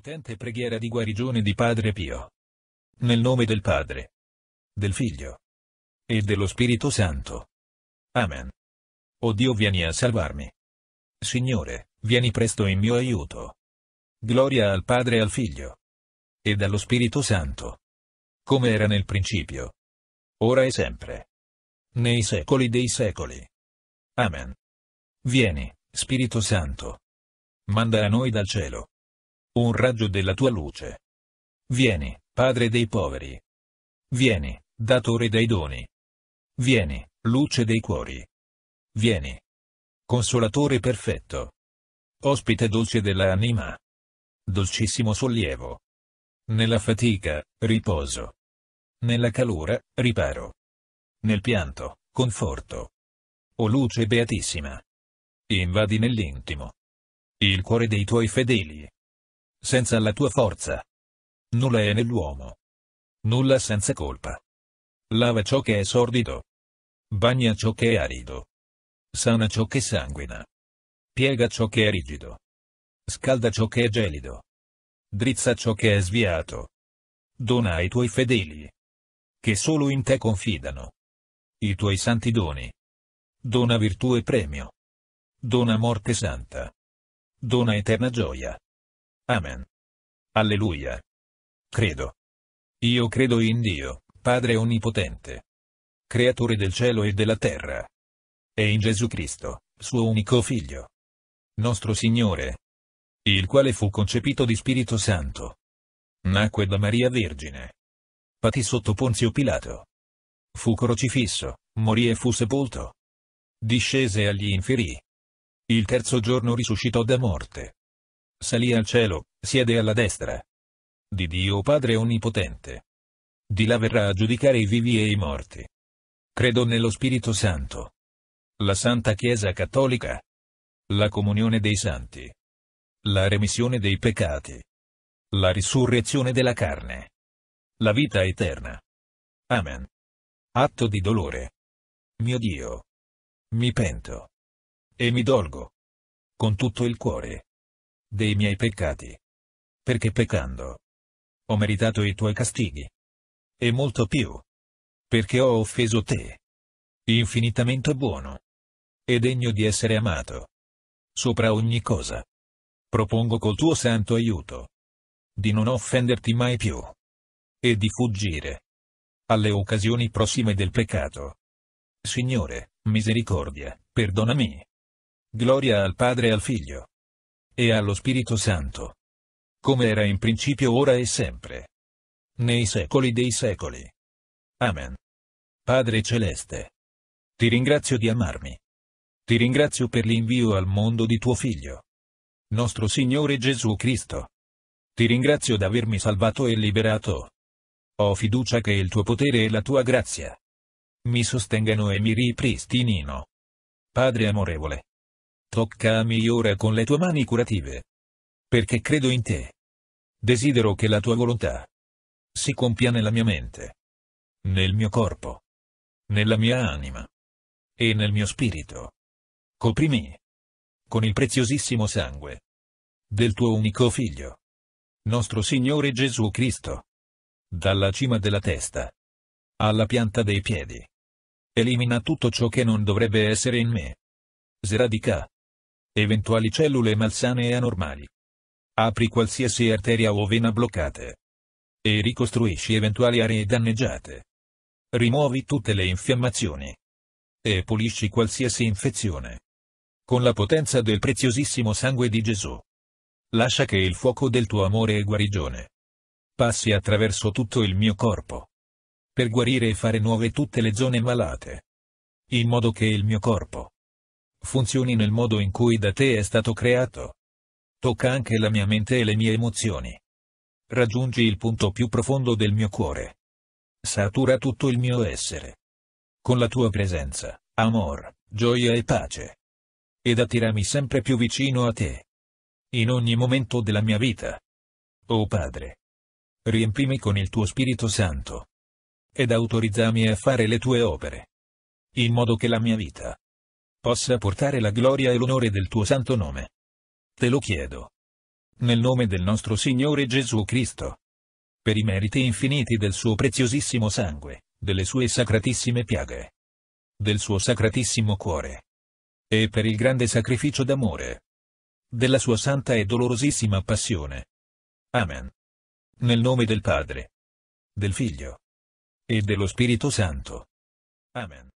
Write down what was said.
Potente preghiera di guarigione di Padre Pio. Nel nome del Padre, del Figlio e dello Spirito Santo. Amen. O Dio vieni a salvarmi. Signore, vieni presto in mio aiuto. Gloria al Padre e al Figlio. E dallo Spirito Santo. Come era nel principio. Ora e sempre. Nei secoli dei secoli. Amen. Vieni, Spirito Santo. Manda a noi dal cielo un raggio della tua luce. Vieni, Padre dei poveri. Vieni, datore dei doni. Vieni, luce dei cuori. Vieni. Consolatore perfetto. Ospite dolce dell'anima. Dolcissimo sollievo. Nella fatica, riposo. Nella calura, riparo. Nel pianto, conforto. O luce beatissima. Invadi nell'intimo. Il cuore dei tuoi fedeli. Senza la tua forza. Nulla è nell'uomo. Nulla senza colpa. Lava ciò che è sordido. Bagna ciò che è arido. Sana ciò che sanguina. Piega ciò che è rigido. Scalda ciò che è gelido. Drizza ciò che è sviato. Dona ai tuoi fedeli. Che solo in te confidano. I tuoi santi doni. Dona virtù e premio. Dona morte santa. Dona eterna gioia. Amen. Alleluia. Credo. Io credo in Dio, Padre Onnipotente. Creatore del cielo e della terra. E in Gesù Cristo, suo unico Figlio. Nostro Signore. Il quale fu concepito di Spirito Santo. Nacque da Maria Vergine. Patì sotto Ponzio Pilato. Fu crocifisso, morì e fu sepolto. Discese agli inferi. Il terzo giorno risuscitò da morte Salì al cielo, siede alla destra di Dio Padre Onnipotente. Di là verrà a giudicare i vivi e i morti. Credo nello Spirito Santo. La Santa Chiesa Cattolica. La comunione dei santi. La remissione dei peccati. La risurrezione della carne. La vita eterna. Amen. Atto di dolore. Mio Dio. Mi pento. E mi dolgo. Con tutto il cuore dei miei peccati. Perché peccando ho meritato i tuoi castighi. E molto più. Perché ho offeso te. Infinitamente buono. E degno di essere amato. Sopra ogni cosa. Propongo col tuo santo aiuto. Di non offenderti mai più. E di fuggire. Alle occasioni prossime del peccato. Signore, misericordia, perdonami. Gloria al Padre e al Figlio e allo Spirito Santo. Come era in principio ora e sempre. Nei secoli dei secoli. Amen. Padre Celeste. Ti ringrazio di amarmi. Ti ringrazio per l'invio al mondo di tuo Figlio. Nostro Signore Gesù Cristo. Ti ringrazio d'avermi salvato e liberato. Ho fiducia che il tuo potere e la tua grazia mi sostengano e mi ripristinino. Padre amorevole, tocca a migliora con le tue mani curative. Perché credo in te. Desidero che la tua volontà si compia nella mia mente, nel mio corpo, nella mia anima e nel mio spirito. Coprimi con il preziosissimo sangue del tuo unico figlio, nostro Signore Gesù Cristo, dalla cima della testa alla pianta dei piedi. Elimina tutto ciò che non dovrebbe essere in me. Sradica eventuali cellule malsane e anormali. Apri qualsiasi arteria o vena bloccate. E ricostruisci eventuali aree danneggiate. Rimuovi tutte le infiammazioni. E pulisci qualsiasi infezione. Con la potenza del preziosissimo sangue di Gesù. Lascia che il fuoco del tuo amore e guarigione passi attraverso tutto il mio corpo. Per guarire e fare nuove tutte le zone malate. In modo che il mio corpo Funzioni nel modo in cui da te è stato creato. Tocca anche la mia mente e le mie emozioni. Raggiungi il punto più profondo del mio cuore. Satura tutto il mio essere. Con la tua presenza, amor, gioia e pace. Ed attirami sempre più vicino a te. In ogni momento della mia vita. oh Padre. Riempimi con il tuo Spirito Santo. Ed autorizzami a fare le tue opere. In modo che la mia vita possa portare la gloria e l'onore del tuo santo nome. Te lo chiedo. Nel nome del nostro Signore Gesù Cristo. Per i meriti infiniti del suo preziosissimo sangue, delle sue sacratissime piaghe, del suo sacratissimo cuore. E per il grande sacrificio d'amore. Della sua santa e dolorosissima passione. Amen. Nel nome del Padre. Del Figlio. E dello Spirito Santo. Amen.